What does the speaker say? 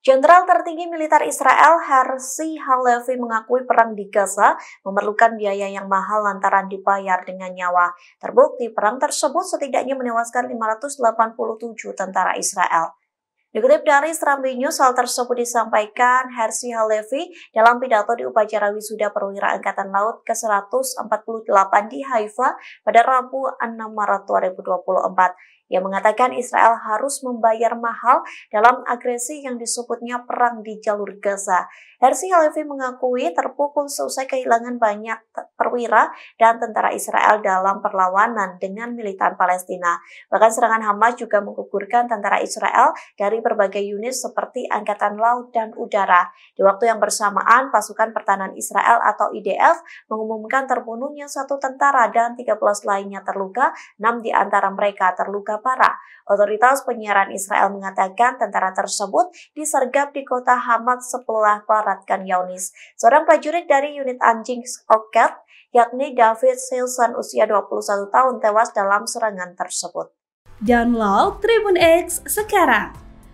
Jenderal tertinggi militer Israel Hersi Halevi mengakui perang di Gaza memerlukan biaya yang mahal lantaran dibayar dengan nyawa. Terbukti perang tersebut setidaknya menewaskan 587 tentara Israel. Dikutip dari Serambi News, hal tersebut disampaikan Hersi Halevi dalam pidato di upacara wisuda perwira Angkatan Laut ke-148 di Haifa pada Rabu 6 Maret 2024. Ia mengatakan Israel harus membayar mahal dalam agresi yang disebutnya perang di jalur Gaza. Hersi Halevi mengakui terpukul seusai kehilangan banyak perwira dan tentara Israel dalam perlawanan dengan militan Palestina. Bahkan serangan Hamas juga mengukurkan tentara Israel dari dari berbagai unit seperti Angkatan Laut dan Udara. Di waktu yang bersamaan, pasukan pertahanan Israel atau IDF mengumumkan terbunuhnya satu tentara dan 13 lainnya terluka, 6 di antara mereka terluka parah. Otoritas penyiaran Israel mengatakan tentara tersebut disergap di kota Hamad sebelah barat Yaunis. Seorang prajurit dari unit anjing Oket, yakni David Silson usia 21 tahun tewas dalam serangan tersebut. Download Tribun X sekarang